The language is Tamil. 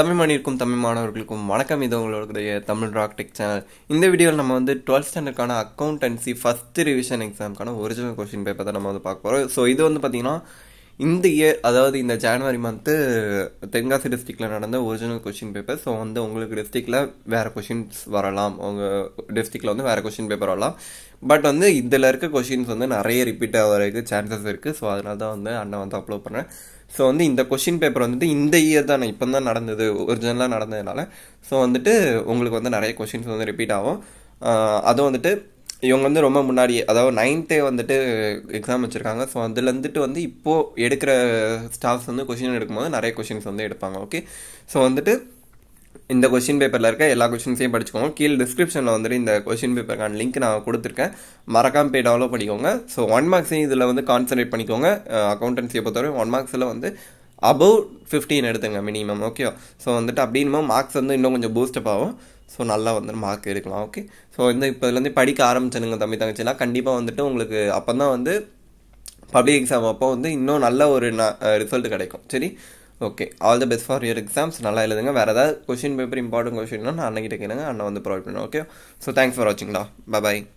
தமிழ் மணிக்கும் தமிழ் மாணவர்களுக்கும் வணக்கம் இது உங்களுடைய தமிழ் ராக்டெக் சேனல் இந்த வீடியோவில் நம்ம வந்து டுவெல்த் ஸ்டாண்டர்டுக்கான அக்கௌண்டன்சி ஃபஸ்ட்டு ரிவிஷன் எக்ஸாமுக்கான ஒரிஜினல் கொஸ்டின் பேப்பர் தான் நம்ம வந்து பார்க்க போகிறோம் ஸோ இது வந்து பார்த்திங்கன்னா இந்த இயர் அதாவது இந்த ஜான்வரி மந்த்து தென்காசி டிஸ்ட்ரிக்டில் நடந்த ஒரிஜினல் கொஷின் பேப்பர் ஸோ வந்து உங்களுக்கு டிஸ்ட்ரிக்டில் வேறு கொஷின்ஸ் வரலாம் உங்கள் டிஸ்ட்ரிக்டில் வந்து வேறு கொஷின் பேப்பர் வரலாம் பட் வந்து இதில் இருக்க கொஷின்ஸ் வந்து நிறைய ரிப்பீட் ஆகிறதுக்கு சான்சஸ் இருக்குது ஸோ அதனால தான் வந்து அண்ணன் வந்து அப்லோட் பண்ணேன் ஸோ வந்து இந்த கொஷின் பேப்பர் வந்துட்டு இந்த இயர் தானே இப்போ தான் நடந்தது ஒரிஜினலாக நடந்ததுனால ஸோ வந்துட்டு உங்களுக்கு வந்து நிறைய கொஷின்ஸ் வந்து ரிப்பீட் ஆகும் அதுவும் வந்துட்டு இவங்க வந்து ரொம்ப முன்னாடி அதாவது நைன்த்தே வந்துட்டு எக்ஸாம் வச்சுருக்காங்க ஸோ அதுலேருந்துட்டு வந்து இப்போது எடுக்கிற ஸ்டாஃப்ஸ் வந்து கொஷின் எடுக்கும்போது நிறைய கொஷின்ஸ் வந்து எடுப்பாங்க ஓகே ஸோ வந்துட்டு இந்த கொஷின் பேப்பரில் இருக்க எல்லா கொஷின்ஸையும் படிச்சுக்கோங்க கீழே டிஸ்கிரிப்ஷனில் வந்துட்டு இந்த கொஷின் பேப்பருக்கான லிங்க் நான் கொடுத்துருக்கேன் மறக்காம போய் டவுன்லோட் பண்ணிக்கோங்க ஸோ ஒன் மார்க்ஸையும் இதில் வந்து கான்சன்ட்ரேட் பண்ணிக்கோங்க அக்கௌண்டன்சியை பொறுத்தவரை ஒன் மார்க்ஸில் வந்து அபவ் ஃபிஃப்டீன் எடுத்துங்க மினிமம் ஓகே ஸோ வந்துட்டு அப்படின்னு மார்க்ஸ் வந்து இன்னும் கொஞ்சம் பூஸ்டப் ஆகும் ஸோ நல்லா வந்துட்டு மார்க் எடுக்கலாம் ஓகே ஸோ இந்த இப்போதுலேருந்து படிக்க ஆரம்பிச்சிடுங்க தம்பி தங்கச்சினா கண்டிப்பாக வந்துட்டு உங்களுக்கு அப்போ தான் வந்து பப்ளிக் எக்ஸாம் அப்போ வந்து இன்னும் நல்ல ஒரு ரிசல்ட் கிடைக்கும் சரி okay all the best for your exams நல்லா எழுதுங்க வேறு ஏதாவது கொஷின் பேப்பர் இம்பார்ட்டன்ட் கொஷின்னா நான் அன்னைக்கிட்ட கேளுங்க அண்ணன் வந்து ப்ரொவைட் பண்ணுவேன் ஓகே ஸோ தேங்க்ஸ் ஃபார் வாட்சிங்களா பாய்